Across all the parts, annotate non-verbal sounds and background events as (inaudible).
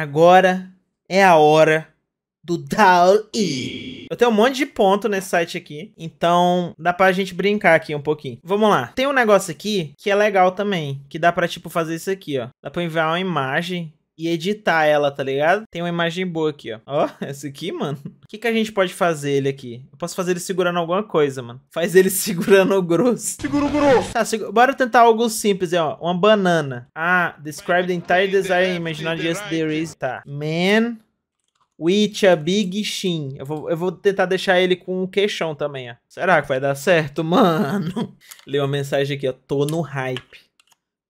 Agora é a hora do DAL-E. Eu tenho um monte de ponto nesse site aqui, então dá pra gente brincar aqui um pouquinho. Vamos lá. Tem um negócio aqui que é legal também, que dá pra, tipo, fazer isso aqui, ó. Dá pra enviar uma imagem e editar ela, tá ligado? Tem uma imagem boa aqui, ó. Ó, (laughs) essa aqui, mano. O que, que a gente pode fazer ele aqui? Eu posso fazer ele segurando alguma coisa, mano. Faz ele (laughs) segurando o grosso. Segura o grosso. Tá, seg... bora tentar algo simples, é, ó. Uma banana. Ah, describe the entire design imaginary just there is. Tá. Man... With a Big Shin. Eu vou, eu vou tentar deixar ele com um queixão também, ó. Será que vai dar certo, (laughs) mano? Leu uma mensagem aqui, ó. Tô no hype.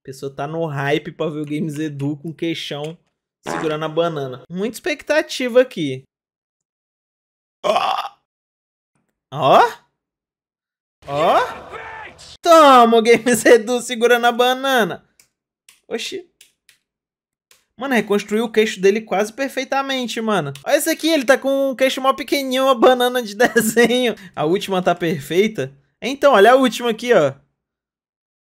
A pessoa tá no hype pra ver o Games Edu com queixão segurando a banana. Muita expectativa aqui. Ó! Ó! Ó! Toma, o Games Edu segurando a banana. Oxi. Mano, reconstruiu o queixo dele quase perfeitamente, mano. Olha esse aqui, ele tá com um queixo mó pequenininho, uma banana de (laughs) desenho. A última tá perfeita. Então, olha a última aqui, ó.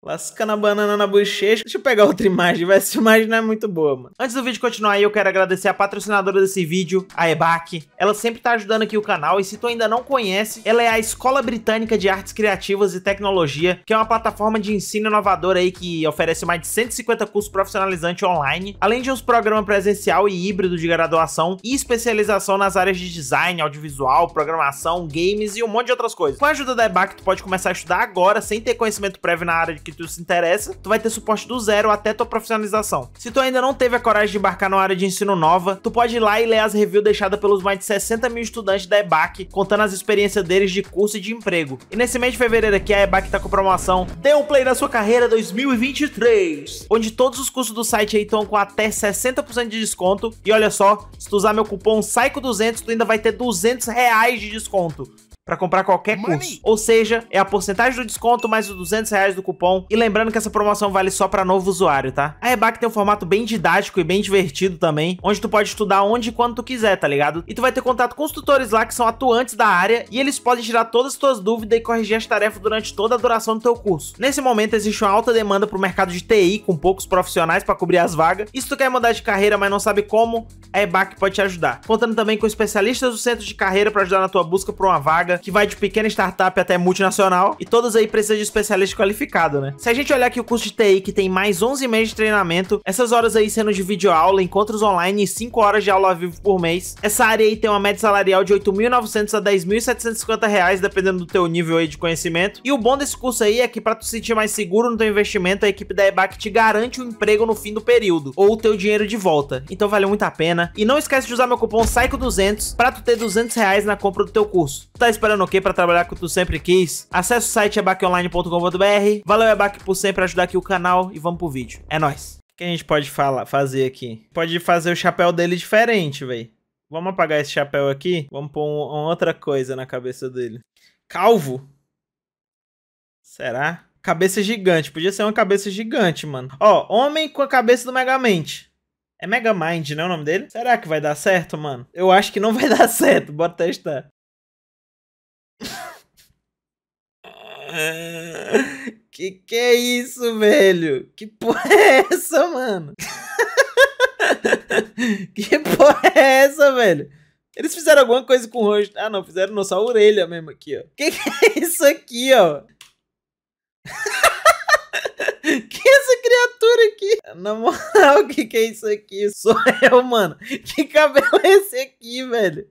Lascando a banana na bochecha. Deixa eu pegar outra imagem, vai. Essa imagem não é muito boa, mano. Antes do vídeo continuar aí, eu quero agradecer a patrocinadora desse vídeo, a EBAC. Ela sempre tá ajudando aqui o canal e se tu ainda não conhece, ela é a Escola Britânica de Artes Criativas e Tecnologia, que é uma plataforma de ensino inovadora aí que oferece mais de 150 cursos profissionalizantes online, além de uns programas presencial e híbrido de graduação e especialização nas áreas de design, audiovisual, programação, games e um monte de outras coisas. Com a ajuda da EBAC, tu pode começar a estudar agora sem ter conhecimento prévio na área de que tu se interessa, tu vai ter suporte do zero até tua profissionalização. Se tu ainda não teve a coragem de embarcar numa área de ensino nova, tu pode ir lá e ler as reviews deixadas pelos mais de 60 mil estudantes da EBAC, contando as experiências deles de curso e de emprego. E nesse mês de fevereiro aqui, a EBAC tá com promoção Dê um Play na Sua Carreira 2023, onde todos os cursos do site aí estão com até 60% de desconto. E olha só, se tu usar meu cupom SAICO200, tu ainda vai ter 200 reais de desconto para comprar qualquer curso. Ou seja, é a porcentagem do desconto mais os 200 reais do cupom. E lembrando que essa promoção vale só para novo usuário, tá? A EBAC tem um formato bem didático e bem divertido também, onde tu pode estudar onde e quando tu quiser, tá ligado? E tu vai ter contato com os tutores lá que são atuantes da área e eles podem tirar todas as tuas dúvidas e corrigir as tarefas durante toda a duração do teu curso. Nesse momento existe uma alta demanda pro mercado de TI com poucos profissionais para cobrir as vagas. E se tu quer mudar de carreira, mas não sabe como, a EBAC pode te ajudar. Contando também com especialistas do centro de carreira para ajudar na tua busca por uma vaga vaga que vai de pequena startup até multinacional e todas aí precisam de especialista qualificado, né? Se a gente olhar aqui o curso de TI que tem mais 11 meses de treinamento, essas horas aí sendo de videoaula, encontros online e 5 horas de aula vivo por mês, essa área aí tem uma média salarial de 8.900 a 10.750 reais, dependendo do teu nível aí de conhecimento. E o bom desse curso aí é que para tu sentir mais seguro no teu investimento, a equipe da EBAC te garante um emprego no fim do período ou o teu dinheiro de volta. Então valeu muito a pena. E não esquece de usar meu cupom SAICO200 para tu ter 200 reais na compra do teu curso. Tu tá esperando o quê para trabalhar com o que tu sempre quis? Acesse o site abaconline.com.br. Valeu, Abac, por sempre ajudar aqui o canal e vamos pro vídeo. É nóis. O que a gente pode falar, fazer aqui? Pode fazer o chapéu dele diferente, velho. Vamos apagar esse chapéu aqui? Vamos pôr um, uma outra coisa na cabeça dele. Calvo? Será? Cabeça gigante. Podia ser uma cabeça gigante, mano. Ó, homem com a cabeça do Megamind. É Megamind, né o nome dele? Será que vai dar certo, mano? Eu acho que não (laughs) vai dar certo. Bora testar. (laughs) que que é isso, velho? Que porra é essa, mano? (laughs) que porra é essa, velho? Eles fizeram alguma coisa com o rosto. Ah, não, fizeram só a orelha mesmo aqui, ó. Que que é isso aqui, ó? (laughs) que é essa criatura aqui? Na moral, o que que é isso aqui? Sou eu, mano. Que cabelo é esse aqui, velho?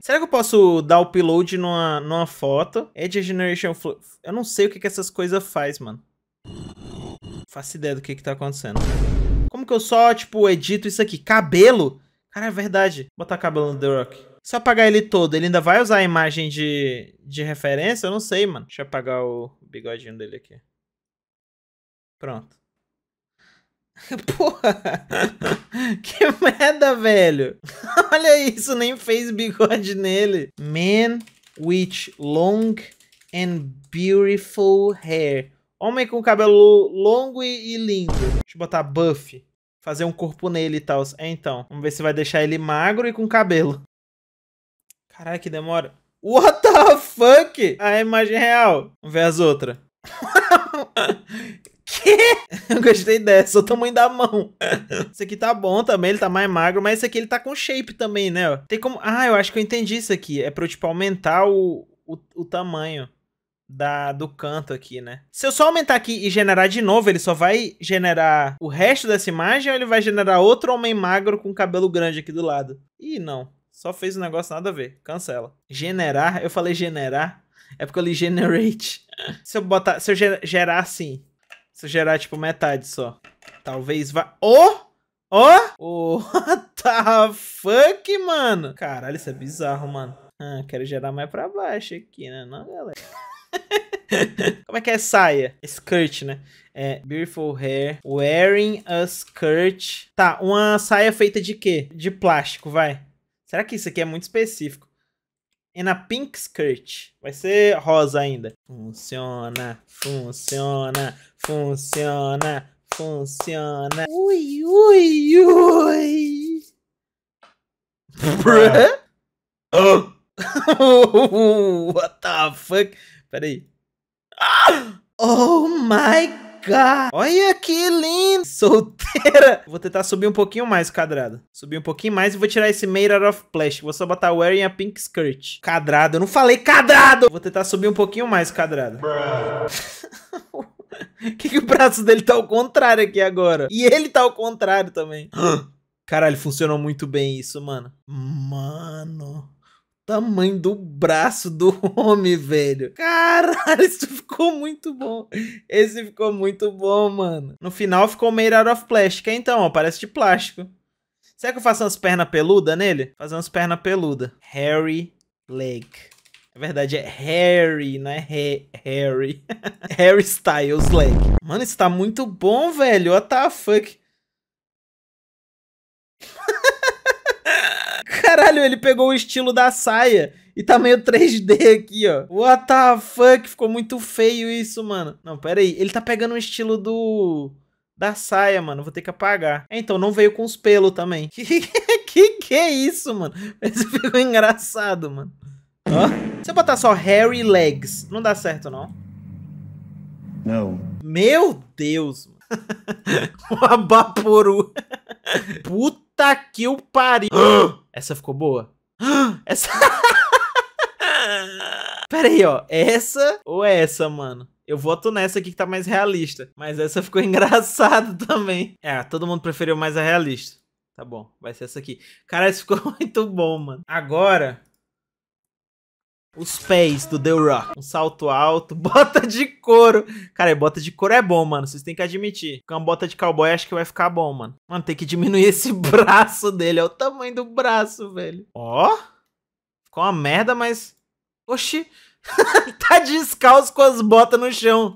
Será que eu posso dar upload numa, numa foto? Edge Generation Flow. Eu não sei o que, que essas coisas faz, mano. Faço ideia do que, que tá acontecendo. Como que eu só, tipo, edito isso aqui? Cabelo? Cara, é verdade. Vou botar cabelo no The Rock. Se eu apagar ele todo, ele ainda vai usar a imagem de, de referência? Eu não sei, mano. Deixa eu apagar o bigodinho dele aqui. Pronto. (laughs) Porra! Que merda, velho! (laughs) Olha isso, nem fez bigode nele. Man with long and beautiful hair. Homem com cabelo longo e, lindo. Deixa eu botar buff. Fazer um corpo nele e tal. É, então. Vamos ver se vai deixar ele magro e com cabelo. Caralho, que demora. What the fuck? A imagem real. Vamos ver as outras. (laughs) (laughs) Eu gostei dessa, o tamanho da mão. Esse (laughs) aqui tá bom também, ele tá mais magro, mas esse aqui ele tá com shape também, né? Tem como... Ah, eu acho que eu entendi isso aqui. É pra eu, tipo, aumentar o, o, o tamanho da, do canto aqui, né? Se eu só aumentar aqui e generar de novo, ele só vai generar o resto dessa imagem ou ele vai generar outro homem magro com cabelo grande aqui do lado? Ih, não. Só fez um negócio nada a ver. Cancela. Generar, eu falei generar, é porque eu li generate. (laughs) se eu botar, se eu gerar assim, se gerar, tipo, metade só. Talvez vá... Oh! Ô! Oh! (laughs) What the fuck, mano? Caralho, isso é bizarro, mano. Ah, quero gerar mais pra baixo aqui, né? Não, galera. (laughs) Como é que é saia? Skirt, né? É beautiful hair, wearing a skirt. Tá, uma saia feita de quê? De plástico, vai. Será que isso aqui é muito específico? é na pink skirt. Vai ser rosa ainda. Funciona, funciona, funciona, funciona. Ui, ui, ui. Bruh? Oh. (laughs) What the fuck? Peraí. Oh my god. Olha que lindo! Solteira! Vou tentar subir um pouquinho mais o quadrado. Subir um pouquinho mais e vou tirar esse made out of plastic. Vou só botar wearing a pink skirt. Quadrado. Eu não falei quadrado! Vou tentar subir um pouquinho mais (laughs) o quadrado. que, que o braço dele tá ao contrário aqui agora? E ele tá ao contrário também. (gasps) Caralho, funcionou muito bem isso, mano. Mano tamanho do braço do (laughs) homem, velho. Caralho, isso ficou muito bom. Esse ficou muito bom, mano. No final ficou made out of plastic. Então, ó, parece de plástico. Será que eu faço umas pernas peludas nele? Fazer umas pernas peludas. Harry Leg. Na verdade é Harry, não é He Harry. (laughs) Harry Styles Leg. Mano, isso tá muito bom, velho. What the fuck? Caralho, ele pegou o estilo da saia e tá meio 3D aqui, ó. What the fuck? Ficou muito feio isso, mano. Não, pera aí. Ele tá pegando o estilo do... Da saia, mano. Vou ter que apagar. É, então, não veio com os pelos também. (laughs) Que, que é isso, mano? Isso ficou engraçado, mano. Ó. Se eu botar só Harry Legs, não dá certo, não? Não. Meu Deus, mano. o (laughs) Abaporu. (laughs) Puta que o pariu. (gasps) Ah! Essa ficou boa? (gasps) Essa... (laughs) Pera aí, ó. Essa ou essa, mano? Eu voto nessa aqui que tá mais realista. Mas essa ficou (laughs) engraçada também. É, todo mundo preferiu mais a realista. Tá bom, vai ser essa aqui. Cara, isso ficou (laughs) muito bom, mano. Agora, os pés do The Rock. Um salto alto, (laughs) bota de couro. Cara, bota de couro é bom, mano. Vocês têm que admitir. Com uma bota de cowboy, acho que vai ficar bom, mano. Mano, tem que diminuir (laughs) esse braço dele. Olha o tamanho do braço, velho. Ó. Oh, ficou uma merda, mas... Oxi. (laughs) tá descalço com as botas no chão.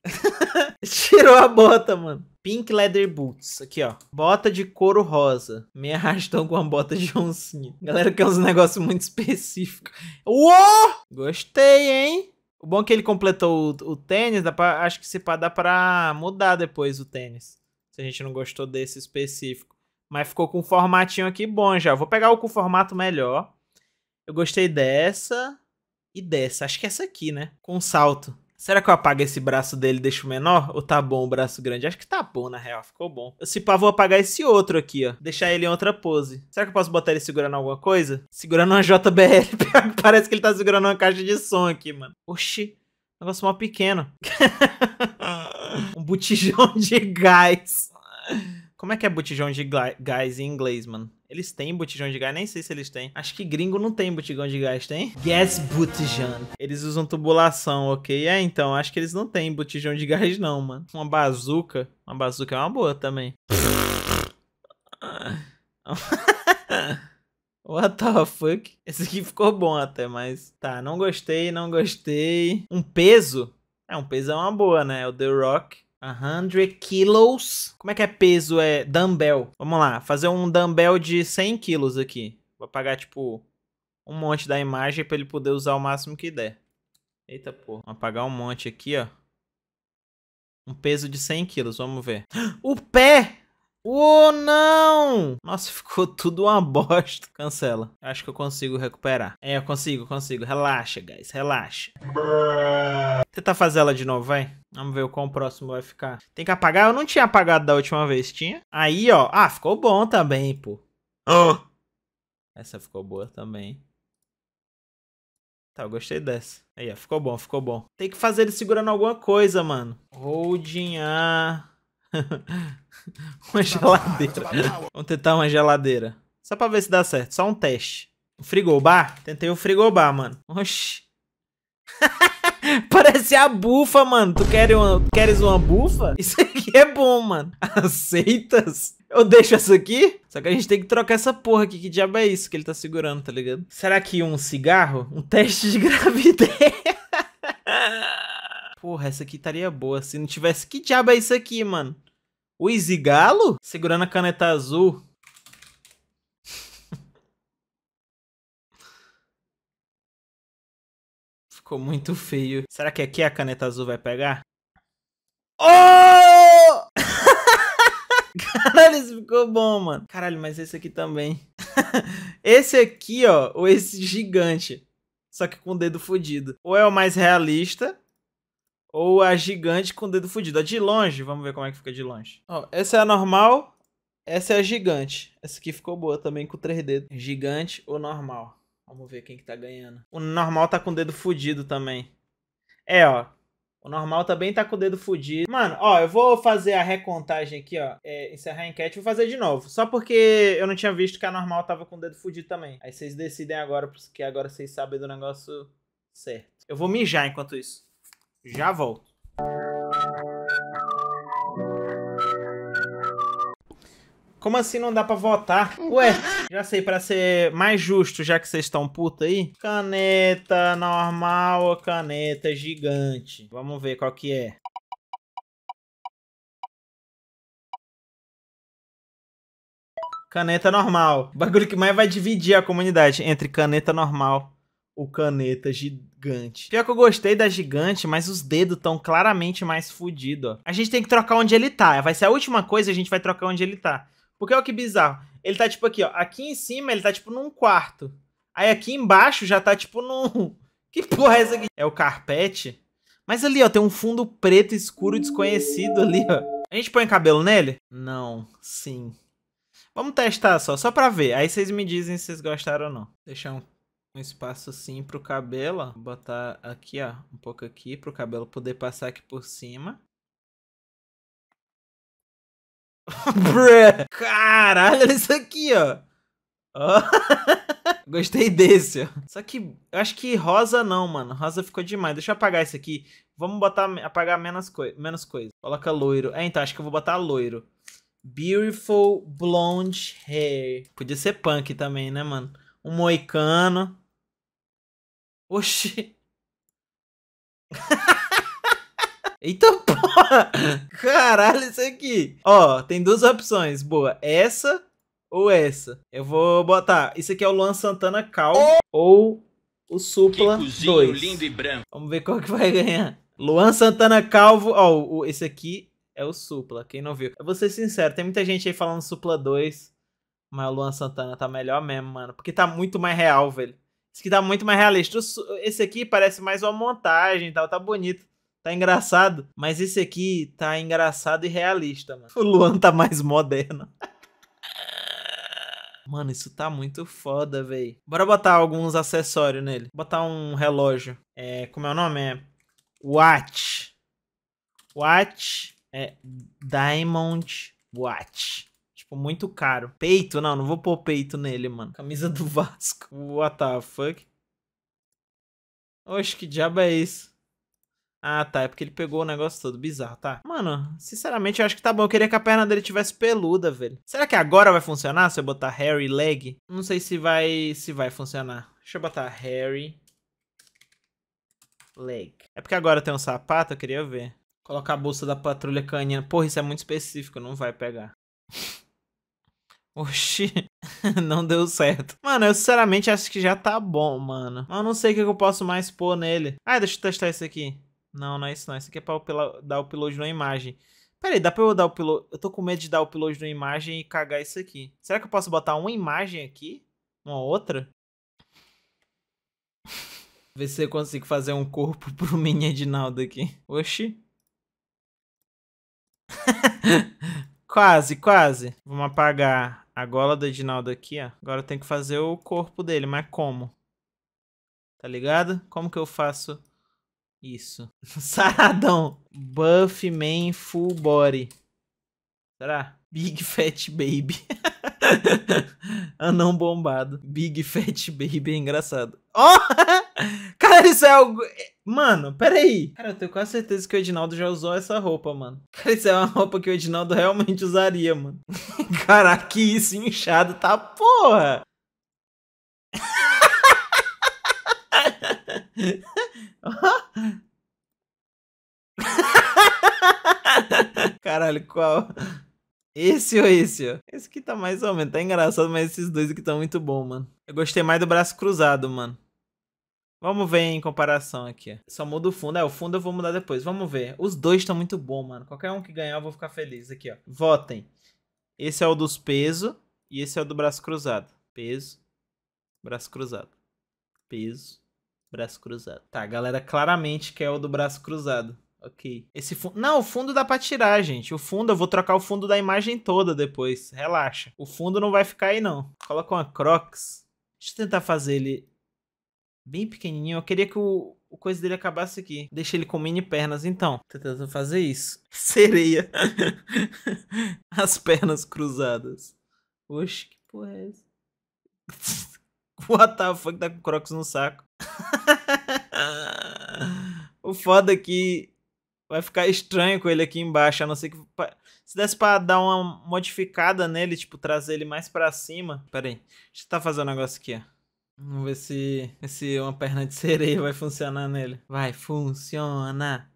Tirou a bota, mano. Pink Leather Boots. Aqui, ó. Bota de couro rosa. Meia (laughs) arrastam com uma bota de oncinha. Galera quer é uns negócios muito (laughs) específicos. Uou! Gostei, hein? O bom é que ele completou o, o tênis. Dá pra, acho que se pá, dá pra mudar depois o tênis. Se a gente não gostou desse específico. Mas ficou com um formatinho aqui bom já. Vou pegar o com formato melhor. Eu gostei dessa e dessa. Acho que é essa aqui, né? Com salto. Será que eu apago esse braço dele e deixo menor? Ou tá bom o braço grande? Acho que tá bom, na real. Ficou bom. Eu, se pá, vou apagar esse outro aqui, ó. Deixar ele em outra pose. Será que eu posso botar ele segurando alguma coisa? Segurando uma JBL. (laughs) Parece que ele tá segurando uma caixa de som aqui, mano. Oxi. Negócio mal pequeno. (laughs) um botijão de gás. Como é que é botijão de gás em inglês, mano? Eles têm botijão de gás? Nem sei se eles têm. Acho que gringo não tem botijão de gás, tem? Gas botijão. Eles usam tubulação, ok? É, então, acho que eles não têm botijão de gás não, mano. Uma bazuca. Uma bazuca é uma boa também. (laughs) What the fuck? Esse aqui ficou bom até, mas... Tá, não gostei, não gostei. Um peso? É, um peso é uma boa, né? O The Rock. 100 kilos. Como é que é peso? É dumbbell. Vamos lá, fazer um dumbbell de 100 quilos aqui. Vou apagar, tipo, um monte da imagem para ele poder usar o máximo que der. Eita pô! Vou apagar um monte aqui, ó. Um peso de 100 quilos, vamos ver. (gasps) O pé! Uou não! Nossa, (laughs) ficou tudo uma bosta. Cancela. Acho que eu consigo recuperar. É, eu consigo, consigo. Relaxa, guys, relaxa. Tentar fazer ela de novo, vai. Vamos ver o quão próximo vai ficar. Tem que apagar? Eu não tinha apagado da última vez, tinha? Aí, ó. Ah, ficou bom também, pô. Oh. Essa ficou boa também. Tá, eu gostei dessa. Aí, ó. Ficou bom, ficou bom. Tem que fazer ele segurando alguma coisa, mano. Holding A. (laughs) uma geladeira. Vamos tentar uma geladeira. Só pra ver se dá certo. Só um teste. O frigobar? Tentei o frigobar, mano. Oxi. (laughs) Parece a bufa, mano. Tu queres uma, queres uma bufa? (laughs) Isso aqui é bom, mano. Aceitas? Eu deixo essa aqui? Só que a gente tem que trocar essa porra aqui. Que diabo é isso que ele tá segurando, tá ligado? Será que um cigarro? Um teste de gravidez? Porra, essa aqui estaria boa se não tivesse. Que diabo é isso aqui, mano? O Izigalo? Segurando a caneta azul. (laughs) Ficou muito feio. Será que aqui a caneta azul vai pegar? Oh! (laughs) Caralho, isso ficou bom, mano. Caralho, mas esse aqui também. (laughs) esse aqui, ó, ou esse gigante. Só que com o dedo fudido. Ou é o mais realista, ou a gigante com o dedo fudido. A de longe, vamos ver como é que fica de longe. Ó, essa é a normal, essa é a gigante. Essa aqui ficou boa também com três dedos. Gigante ou normal. Vamos ver quem que tá ganhando. O normal tá com o dedo fudido também. É, ó. O normal também tá com o dedo fudido. Mano, ó, eu vou fazer a recontagem aqui, ó. É, encerrar a enquete vou fazer de novo. Só porque eu não tinha visto que a normal tava com o dedo fudido também. Aí vocês decidem agora, porque agora vocês sabem do negócio certo. Eu vou mijar enquanto isso. Já volto. Como assim não dá pra votar? Ué, já sei, pra ser mais justo, já que vocês estão puta aí. Caneta normal ou caneta gigante? Vamos ver qual que é. Caneta normal. O bagulho que mais vai dividir a comunidade entre caneta normal o caneta gigante. Pior que eu gostei da gigante, mas os dedos estão claramente mais fodidos, ó. A gente tem que trocar onde ele tá. Vai ser a última coisa, a gente vai trocar onde ele tá. Porque olha que bizarro. Ele tá tipo aqui, ó. Aqui em cima ele tá tipo num quarto. Aí aqui embaixo já tá tipo num... (laughs) Que porra é essa aqui? É o carpete? Mas ali, ó, tem um fundo preto escuro desconhecido ali, ó. A gente põe cabelo nele? Não, sim. Vamos testar só, só pra ver. Aí vocês me dizem se vocês gostaram ou não. Deixa um um espaço assim pro cabelo, ó. botar aqui, ó, um pouco aqui pro cabelo poder passar aqui por cima. (laughs) Bruh! Caralho, olha isso aqui, ó. (laughs) Gostei desse, ó. Só que eu acho que rosa não, mano. Rosa ficou demais. Deixa eu apagar isso aqui. Vamos botar apagar menos, coi menos coisa. Coloca loiro. É, então, acho que eu vou botar loiro. Beautiful blonde hair. Podia ser punk também, né, mano? Um moicano. Oxi. (laughs) Eita porra! Caralho, isso aqui. Ó, tem duas opções. Boa, essa ou essa. Eu vou botar. Isso aqui é o Luan Santana Cal oh! ou o Supla 2. lindo e branco. Vamos ver qual que vai ganhar. Luan Santana Calvo. Ó, oh, esse aqui é o Supla, quem não viu. Eu vou ser sincero, tem muita gente aí falando Supla 2, mas o Luan Santana tá melhor mesmo, mano. Porque tá muito mais real, velho. Esse que tá muito mais realista. Esse aqui parece mais uma montagem e tal, tá bonito. Tá engraçado. Mas esse aqui tá engraçado e realista, mano. O Luan tá mais moderno. (laughs) Mano, isso tá muito foda, véi. Bora botar alguns acessórios nele. Botar um relógio. É, como é o nome? É Watch. Watch é Diamond Watch. Tipo, muito caro. Peito, não, não vou pôr peito nele, mano. Camisa do (laughs) Vasco. What the fuck? Oxe, que diabo é isso? Ah, tá. É porque ele pegou o negócio todo. Bizarro, tá? Mano, sinceramente, eu acho que tá bom. Eu queria que a perna dele tivesse peluda, velho. Será que agora vai funcionar se eu botar Harry Leg? Não sei se vai, se vai funcionar. Deixa eu botar Harry Leg. É porque agora tem um sapato, eu queria ver. Colocar a bolsa da patrulha canina. Porra, isso é muito específico, não vai pegar. (laughs) Oxi, (laughs) não deu certo. Mano, eu sinceramente acho que já tá bom, mano. Eu não sei o que eu posso mais pôr nele. Ah, deixa eu testar isso aqui. Não, não é isso não. Isso aqui é pra upla... dar upload na imagem. Pera aí, dá pra eu dar upload? Eu tô com medo de dar upload na imagem e cagar isso aqui. Será que eu posso botar uma imagem aqui? Uma outra? (laughs) Ver se eu consigo fazer um corpo (laughs) pro mini Edinaldo aqui. Oxi. Quase, quase. Vamos apagar a gola do Edinaldo aqui, ó. Agora eu tenho que fazer o corpo dele, mas como? Tá ligado? Como que eu faço isso? (laughs) Saradão. Buff Man Full Body. Será? Big (laughs) Fat Baby. (laughs) Anão bombado. Big Fat Baby é engraçado. Oh! Cara, (laughs) isso é algo. Mano, peraí. Cara, eu tenho quase certeza que o Edinaldo já usou essa roupa, mano. (laughs) Cara, isso é uma roupa que o Edinaldo realmente usaria, mano. (laughs) Caraca, que isso inchado tá porra. Caralho, qual? Esse ou esse, ó? Esse aqui tá mais ou menos, tá engraçado, mas esses dois aqui estão muito bom, mano. Eu gostei mais do braço cruzado, mano. Vamos ver em comparação aqui. Só muda o fundo. É, o fundo eu vou mudar depois. Vamos ver. Os dois estão muito bom, mano. Qualquer um que ganhar, eu vou ficar feliz. Aqui, ó. Votem. Esse é o dos peso e esse é o do braço cruzado. Peso, braço cruzado. Peso, braço cruzado. Tá, galera claramente que é o do braço cruzado. Ok. Esse fundo. Não, o fundo dá pra tirar, gente. O fundo, eu vou trocar o fundo da imagem toda depois. Relaxa. O fundo não vai ficar aí, não. Coloca uma Crocs. Deixa eu tentar fazer ele bem pequenininho. Eu queria que o, o coisa dele acabasse aqui. Deixa ele com mini pernas, então. Tô tentando fazer isso. (laughs) Sereia. (laughs) As pernas cruzadas. Oxe, que porra é essa? (laughs) What the fuck tá com Crocs no saco? o foda é que vai ficar estranho com ele aqui embaixo, a não ser que. Se desse pra dar uma modificada nele, tipo, trazer ele mais pra cima. Pera aí. Deixa eu tá fazendo um negócio aqui, ó. Vamos ver se, se uma perna de sereia vai funcionar nele. Vai, funciona.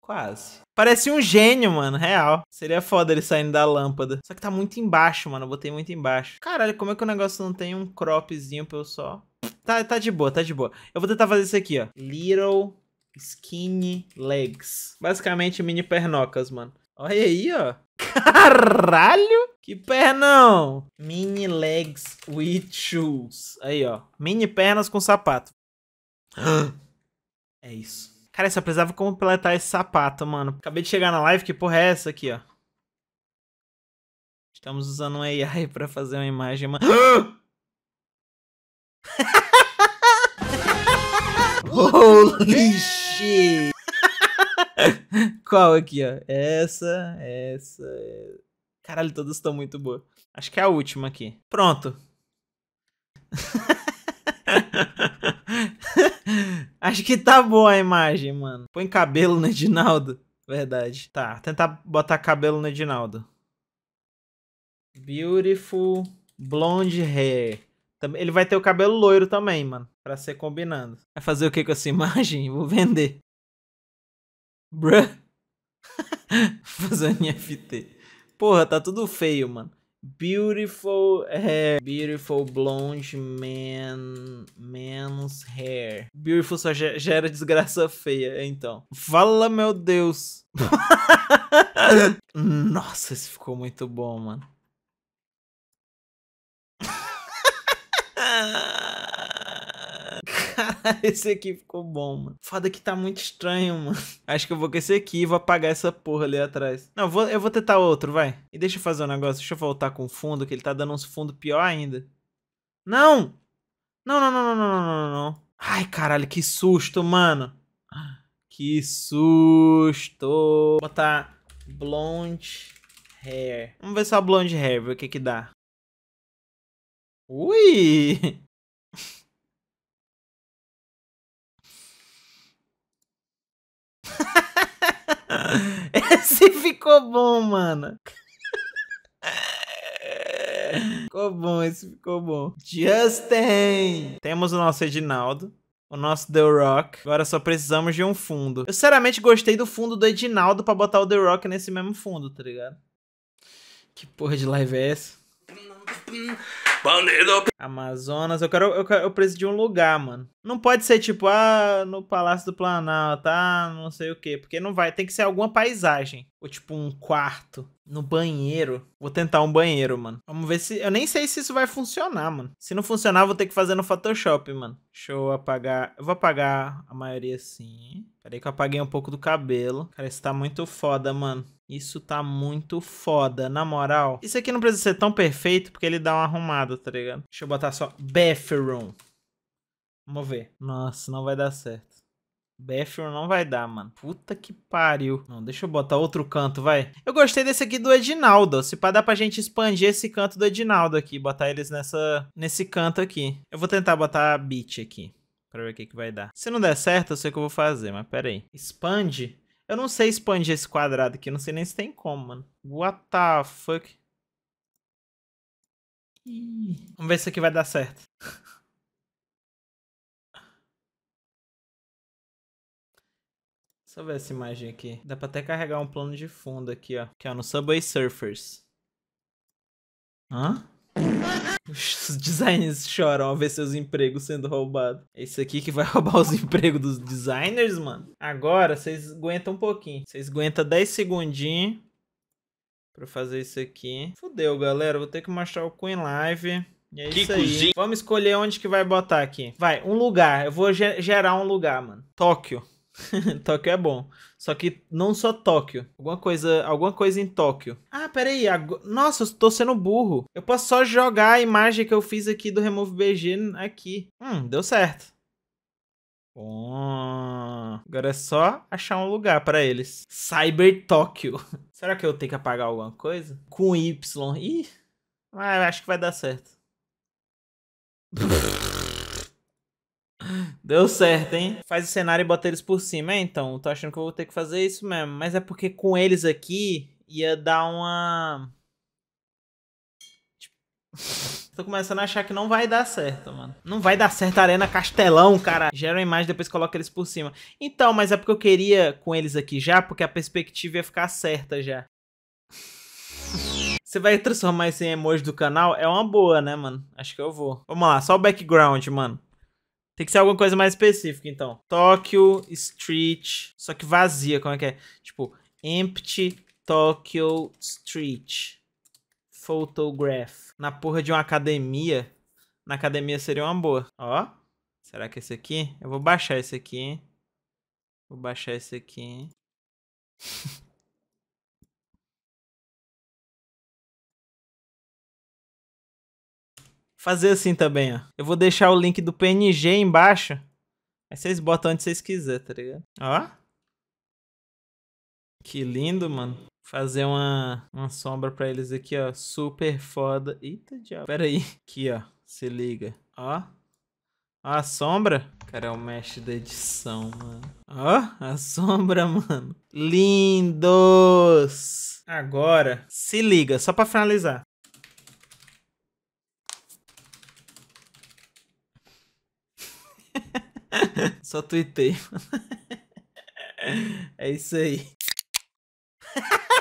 Quase. Parece um gênio, mano, real. Seria foda ele saindo da lâmpada. Só que tá muito embaixo, mano. Eu botei muito embaixo. Caralho, como é que o negócio não tem um cropzinho pra eu só... Tá, tá de boa, tá de boa. Eu vou tentar fazer isso aqui, ó. Little skinny legs. Basicamente mini pernocas, mano. Olha aí, ó. Caralho! Que pernão! Mini legs with shoes. Aí, ó. Mini pernas com sapato. (gasps) É isso. Cara, eu só precisava completar esse sapato, mano. Acabei de chegar na live, que porra é essa aqui, ó? Estamos usando um AI pra fazer uma imagem, mano. (gasps) (gasps) Holy shit! (laughs) Qual aqui, ó? Essa, essa. Caralho, todas estão muito boas. Acho que é a última aqui. Pronto. (laughs) Acho que tá boa a imagem, mano. Põe cabelo no Edinaldo. Verdade. Tá, tentar botar cabelo no Edinaldo. Beautiful blonde hair. Ele vai ter o cabelo loiro também, mano. Pra ser combinando. Vai fazer o que com essa (laughs) imagem? Vou vender. Bruh. (laughs) Fazer NFT. Porra, tá tudo feio, mano. Beautiful hair. É, beautiful blonde man. Man's hair. Beautiful só gera desgraça feia, então. Fala, meu Deus. (laughs) Nossa, isso ficou muito bom, mano. (laughs) Cara, (laughs) esse aqui ficou bom, mano. Foda que tá muito estranho, mano. Acho que eu vou com esse aqui e vou apagar essa porra ali atrás. Não, eu vou, eu vou tentar outro, vai. E deixa eu fazer um negócio. Deixa eu voltar com o fundo, que ele tá dando uns fundo pior ainda. Não! Não, não, não, não, não, não, não, não. Ai, caralho, que susto, mano. Que susto. Vou botar blonde hair. Vamos ver só blonde hair, ver o que que dá. Ui! (laughs) Esse ficou bom, mano. Ficou bom, esse ficou bom. Justin! Temos o nosso Edinaldo. O nosso The Rock. Agora só precisamos de um fundo. Eu sinceramente gostei do fundo do Edinaldo pra botar o The Rock nesse mesmo fundo, tá ligado? Que porra de live é essa? Amazonas, eu quero, eu quero, eu preciso de um lugar, mano. Não pode ser tipo, ah, no Palácio do Planalto, tá? não sei o quê, porque não vai, tem que ser alguma paisagem, ou tipo um quarto no banheiro. Vou tentar um banheiro, mano. Vamos ver se, eu nem sei se isso vai funcionar, mano. Se não funcionar, vou ter que fazer no Photoshop, mano. Deixa eu apagar, eu vou apagar a maioria assim. Peraí que eu apaguei um pouco do cabelo. Cara, isso tá muito foda, mano. Isso tá muito foda, na moral. Isso aqui não precisa ser tão perfeito, porque ele dá uma arrumada, tá ligado? Deixa eu botar só bathroom. Vamos ver. Nossa, não vai dar certo. Bathroom não vai dar, mano. Puta que pariu. Não, deixa eu botar outro canto, vai. Eu gostei desse aqui do Edinaldo. Se pá, dá pra gente expandir esse canto do Edinaldo aqui. Botar eles nessa, nesse canto aqui. Eu vou tentar botar a beat aqui. Pra ver o que, que vai dar. Se não der certo, eu sei o que eu vou fazer, mas pera aí. Expande eu não sei expandir esse quadrado aqui. não sei nem se tem como, mano. What the fuck? Ih. Vamos ver se isso aqui vai dar certo. Deixa eu ver essa imagem aqui. Dá pra até carregar um plano de fundo aqui, ó. Que é no Subway Surfers. Hã? Os designers choram ao ver seus empregos sendo roubados. Esse é aqui que vai (laughs) roubar os empregos dos designers, mano. Agora, vocês aguentam um pouquinho. Vocês aguentam 10 segundinhos pra fazer isso aqui. Fudeu, galera. Vou ter que mostrar o Queen Live. E é que isso aí. Cozinha. Vamos escolher onde que vai botar aqui. Vai, um lugar. Eu vou gerar um lugar, mano. Tóquio. (laughs) Tóquio é bom. Só que não só Tóquio. Alguma coisa, alguma coisa em Tóquio. Ah, peraí. aí, Nossa, eu tô sendo burro. Eu posso só jogar a imagem que eu fiz aqui do Remove BG aqui. Hum, deu certo. Bom. Agora é só achar um lugar para eles. Cyber Tóquio. (laughs) Será que eu tenho que apagar alguma coisa? Com Y. Ih, ah, acho que vai dar certo. (laughs) Deu certo, hein? Faz o cenário e bota eles por cima. É, então, tô achando que eu vou ter que fazer isso mesmo. Mas é porque com eles aqui ia dar uma. Tipo, (laughs) tô começando a achar que não vai dar certo, mano. Não vai dar certo a Arena Castelão, cara. Gera uma imagem, depois coloca eles por cima. Então, mas é porque eu queria com eles aqui já, porque a perspectiva ia ficar certa já. (laughs) Você vai transformar isso em emoji do canal? É uma boa, né, mano? Acho que eu vou. Vamos lá, só o background, mano. Tem que ser alguma coisa mais específica, então. Tokyo Street. Só que vazia, como é que é? Tipo, empty Tokyo Street. Photograph. Na porra de uma academia. Na academia seria uma boa. Ó. Será que esse aqui? Eu vou baixar esse aqui, hein? Vou baixar esse aqui, hein? (laughs) fazer assim também, ó. Eu vou deixar o link do PNG embaixo. Aí vocês botam onde vocês quiserem, tá ligado? Ó. Que lindo, mano. Fazer uma, uma sombra pra eles aqui, ó. Super foda. Eita, diabo. Pera aí. Aqui, ó. Se liga. Ó. Ó a sombra. Cara, é o mestre da edição, mano. Ó, a sombra, (laughs) mano. Lindos! Agora, se liga, só pra finalizar. Só tuitei. (laughs) é isso aí. (laughs)